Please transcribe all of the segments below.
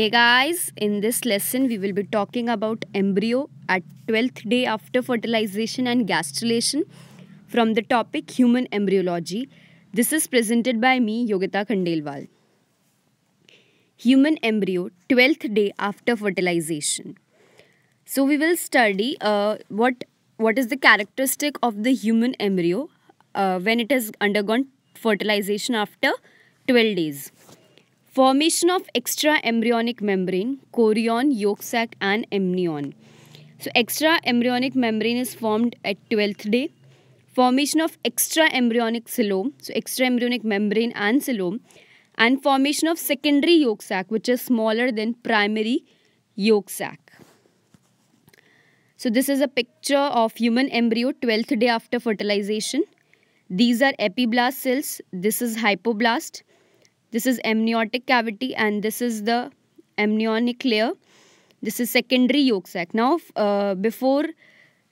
Hey guys, in this lesson we will be talking about embryo at 12th day after fertilization and gastrulation from the topic human embryology. This is presented by me Yogita Khandelwal. Human embryo 12th day after fertilization. So we will study uh, what what is the characteristic of the human embryo uh, when it has undergone fertilization after 12 days. Formation of extra embryonic membrane, chorion, yolk sac and amnion. So extra embryonic membrane is formed at 12th day. Formation of extra embryonic cellome, so extra embryonic membrane and cellome and formation of secondary yolk sac which is smaller than primary yolk sac. So this is a picture of human embryo 12th day after fertilization. These are epiblast cells. This is hypoblast. This is amniotic cavity and this is the amniotic layer. This is secondary yolk sac. Now, uh, before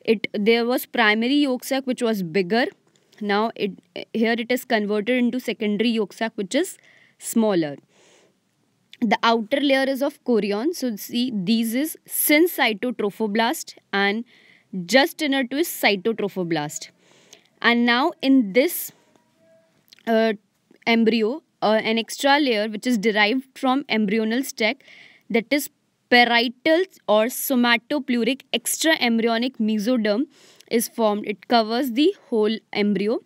it there was primary yolk sac which was bigger. Now, it here it is converted into secondary yolk sac which is smaller. The outer layer is of chorion. So, see these is syncytotrophoblast and just inner to is cytotrophoblast. And now in this uh, embryo, uh, an extra layer which is derived from embryonal stack that is parietal or somatopluric extraembryonic mesoderm is formed. It covers the whole embryo.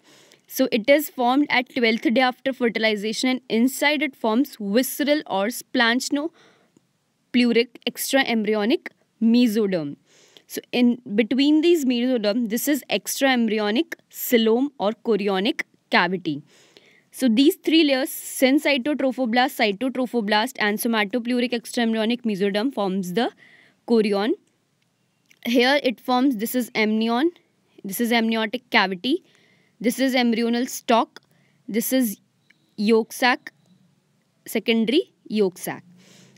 So it is formed at 12th day after fertilization and inside it forms visceral or extra extraembryonic mesoderm. So in between these mesoderm, this is extraembryonic, silome or chorionic cavity. So these three layers, syncytotrophoblast, cytotrophoblast and somatopluric extramural mesoderm forms the chorion. Here it forms, this is amnion, this is amniotic cavity, this is embryonal stalk, this is yolk sac, secondary yolk sac.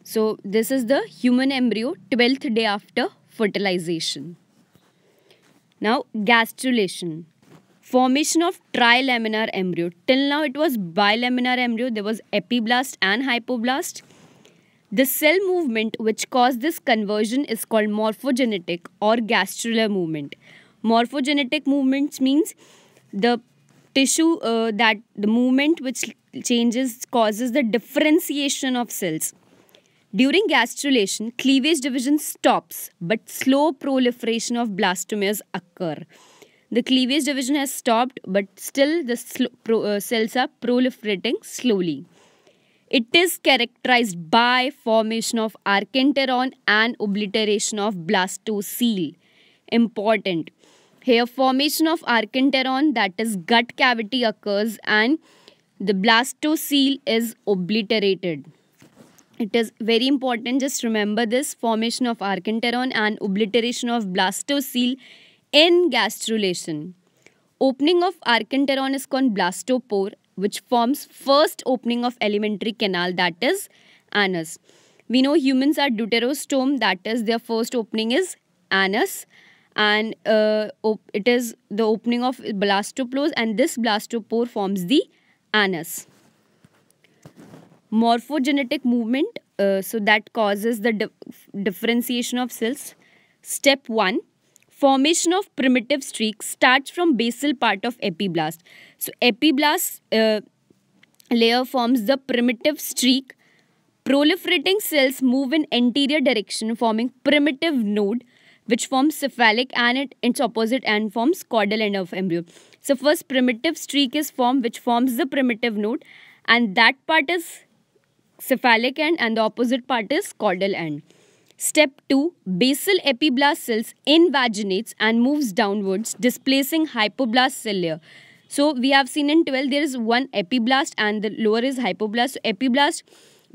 So this is the human embryo 12th day after fertilization. Now gastrulation. Formation of trilaminar embryo. Till now it was bilaminar embryo. There was epiblast and hypoblast. The cell movement which caused this conversion is called morphogenetic or gastrular movement. Morphogenetic movements means the tissue uh, that the movement which changes causes the differentiation of cells. During gastrulation, cleavage division stops but slow proliferation of blastomeres occur. The cleavage division has stopped, but still the pro, uh, cells are proliferating slowly. It is characterized by formation of archenteron and obliteration of blastocele. Important. Here formation of archenteron that is gut cavity occurs and the blastocele is obliterated. It is very important just remember this formation of archenteron and obliteration of blastocele gastrulation, Opening of archenteron is called blastopore, which forms first opening of elementary canal that is anus. We know humans are deuterostome that is their first opening is anus and uh, it is the opening of blastopores and this blastopore forms the anus. Morphogenetic movement uh, so that causes the di differentiation of cells. Step 1 Formation of primitive streaks starts from basal part of epiblast. So epiblast uh, layer forms the primitive streak. Proliferating cells move in anterior direction forming primitive node which forms cephalic and it, its opposite and forms caudal end of embryo. So first primitive streak is formed which forms the primitive node and that part is cephalic end and the opposite part is caudal end. Step 2. Basal epiblast cells invaginates and moves downwards displacing hypoblast cell layer. So we have seen in 12 there is one epiblast and the lower is hypoblast. So epiblast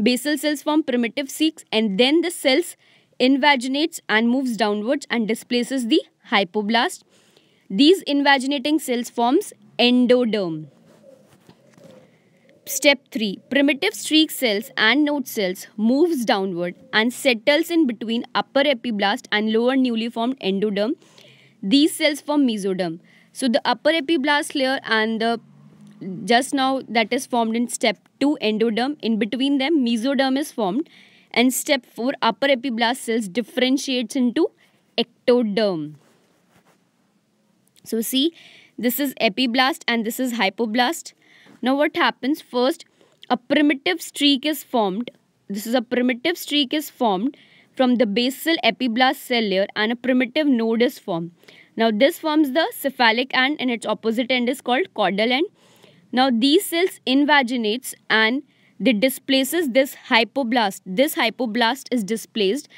basal cells form primitive seeks and then the cells invaginates and moves downwards and displaces the hypoblast. These invaginating cells forms endoderm. Step 3. Primitive streak cells and node cells moves downward and settles in between upper epiblast and lower newly formed endoderm. These cells form mesoderm. So the upper epiblast layer and the just now that is formed in step 2 endoderm in between them mesoderm is formed and step 4 upper epiblast cells differentiates into ectoderm. So see this is epiblast and this is hypoblast now what happens first a primitive streak is formed. This is a primitive streak is formed from the basal epiblast cell layer and a primitive node is formed. Now this forms the cephalic end and its opposite end is called caudal end. Now these cells invaginates and they displaces this hypoblast. This hypoblast is displaced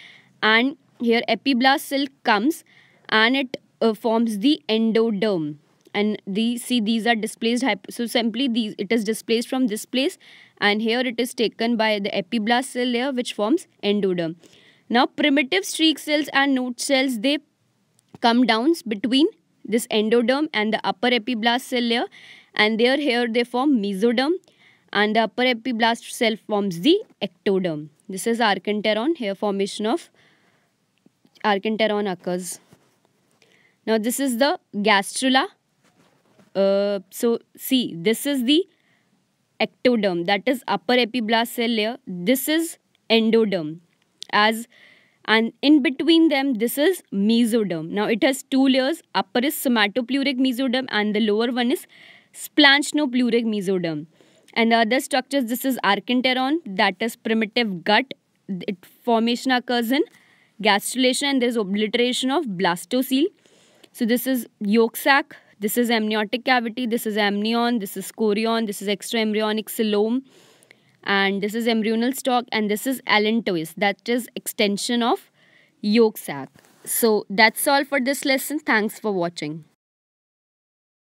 and here epiblast cell comes and it uh, forms the endoderm and these see these are displaced so simply these it is displaced from this place and here it is taken by the epiblast cell layer which forms endoderm now primitive streak cells and node cells they come down between this endoderm and the upper epiblast cell layer and there here they form mesoderm and the upper epiblast cell forms the ectoderm this is archenteron here formation of archenteron occurs now this is the gastrula uh, so see, this is the ectoderm, that is upper epiblast cell layer. This is endoderm, as and in between them, this is mesoderm. Now it has two layers. Upper is somatopluric mesoderm, and the lower one is splanchnopluric mesoderm. And the other structures, this is archenteron, that is primitive gut. It formation occurs in gastrulation and there's obliteration of blastocele. So this is yolk sac. This is amniotic cavity, this is amnion, this is chorion, this is extraembryonic siloam, and this is embryonal stalk and this is allantois that is extension of yolk sac. So that's all for this lesson. Thanks for watching.